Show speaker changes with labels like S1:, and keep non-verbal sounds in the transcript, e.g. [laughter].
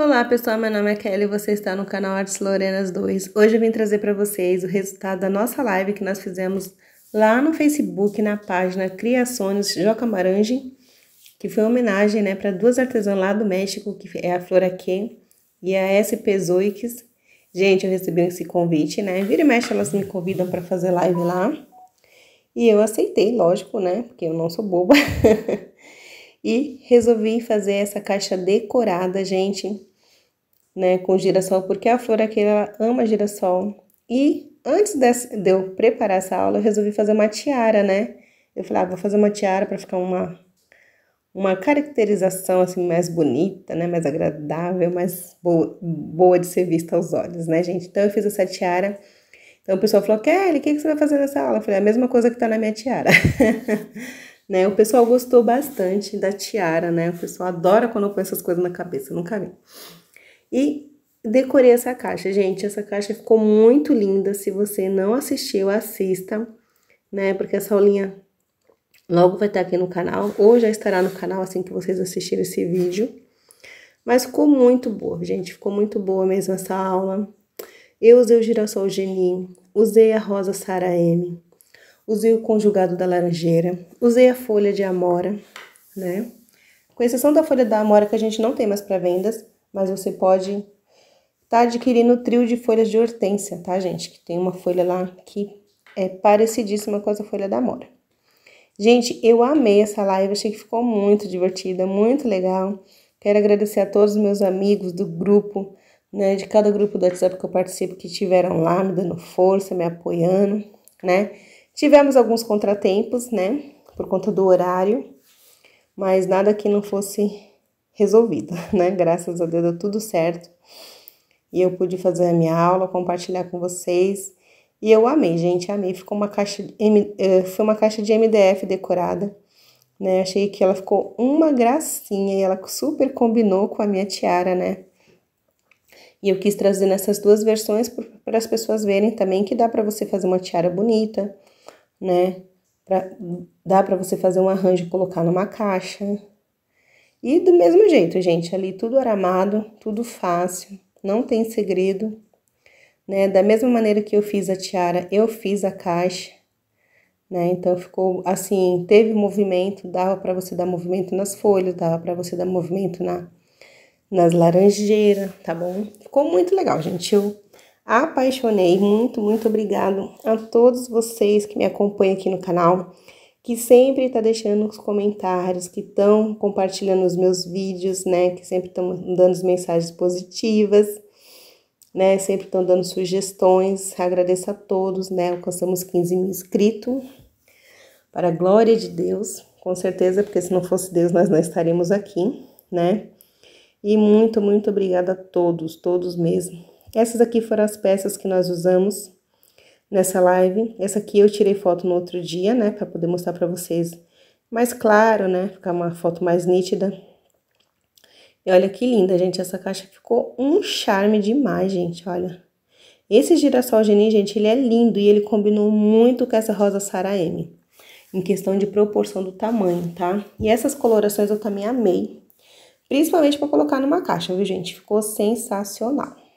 S1: Olá pessoal, meu nome é Kelly e você está no canal Artes Lorenas 2. Hoje eu vim trazer para vocês o resultado da nossa live que nós fizemos lá no Facebook, na página Criações Joca Marange, que foi uma homenagem né, para duas artesãs lá do México, que é a Flora Q e a SP Zoiques. Gente, eu recebi esse convite, né? Vira e mexe, elas me convidam para fazer live lá. E eu aceitei, lógico, né? Porque eu não sou boba. [laughs] e resolvi fazer essa caixa decorada, gente, né, com girassol, porque a flor aqui ela ama girassol. E antes de eu preparar essa aula, eu resolvi fazer uma tiara, né? Eu falei, ah, vou fazer uma tiara para ficar uma uma caracterização assim mais bonita, né, mais agradável, mais boa, boa de ser vista aos olhos, né, gente? Então eu fiz essa tiara. Então o pessoal falou: "Kelly, o que, que você vai fazer nessa aula?" Eu falei: é "A mesma coisa que tá na minha tiara." [laughs] né? O pessoal gostou bastante da tiara, né? O pessoal adora quando eu põe essas coisas na cabeça, nunca vi. E decorei essa caixa, gente. Essa caixa ficou muito linda. Se você não assistiu, assista, né? Porque essa aulinha logo vai estar aqui no canal, ou já estará no canal assim que vocês assistirem esse vídeo. Mas ficou muito boa, gente. Ficou muito boa mesmo essa aula. Eu usei o girassol Geni, usei a rosa Sara M, usei o conjugado da laranjeira, usei a folha de amora, né? Com exceção da folha da amora que a gente não tem mais para vendas, mas você pode estar tá adquirindo o trio de folhas de hortênsia, tá, gente? Que tem uma folha lá que é parecidíssima com essa folha da amora. Gente, eu amei essa live, achei que ficou muito divertida, muito legal. Quero agradecer a todos os meus amigos do grupo, né, de cada grupo do WhatsApp que eu participo, que estiveram lá me dando força, me apoiando, né? Tivemos alguns contratempos, né? Por conta do horário, mas nada que não fosse resolvido, [laughs] né? Graças a Deus deu tudo certo. E eu pude fazer a minha aula, compartilhar com vocês. E eu amei, gente, amei. Ficou uma caixa, eh, foi uma caixa de MDF decorada, né? Achei que ela ficou uma gracinha e ela super combinou com a minha tiara, né? E eu quis trazer nessas duas versões para as pessoas verem também que dá para você fazer uma tiara bonita, né? Pra, dá para você fazer um arranjo e colocar numa caixa. E do mesmo jeito, gente, ali tudo aramado, tudo fácil, não tem segredo, né? Da mesma maneira que eu fiz a tiara, eu fiz a caixa, né? Então ficou assim, teve movimento, dava para você dar movimento nas folhas, dava para você dar movimento na nas laranjeiras, tá bom? Ficou muito legal, gente. Eu apaixonei. Muito, muito obrigado a todos vocês que me acompanham aqui no canal, que sempre está deixando os comentários, que estão compartilhando os meus vídeos, né? Que sempre estão dando mensagens positivas, né? Sempre estão dando sugestões. Agradeço a todos, né? Alcançamos 15 mil inscritos. Para a glória de Deus, com certeza, porque se não fosse Deus, nós não estaremos aqui, né? E muito, muito obrigada a todos, todos mesmo essas aqui foram as peças que nós usamos nessa live. Essa aqui eu tirei foto no outro dia, né, para poder mostrar para vocês mais claro, né, ficar uma foto mais nítida. E olha que linda, gente, essa caixa ficou um charme demais, gente, olha. Esse girassol genin, gente, ele é lindo e ele combinou muito com essa rosa M. Em questão de proporção do tamanho, tá? E essas colorações eu também amei. Principalmente para colocar numa caixa, viu, gente? Ficou sensacional.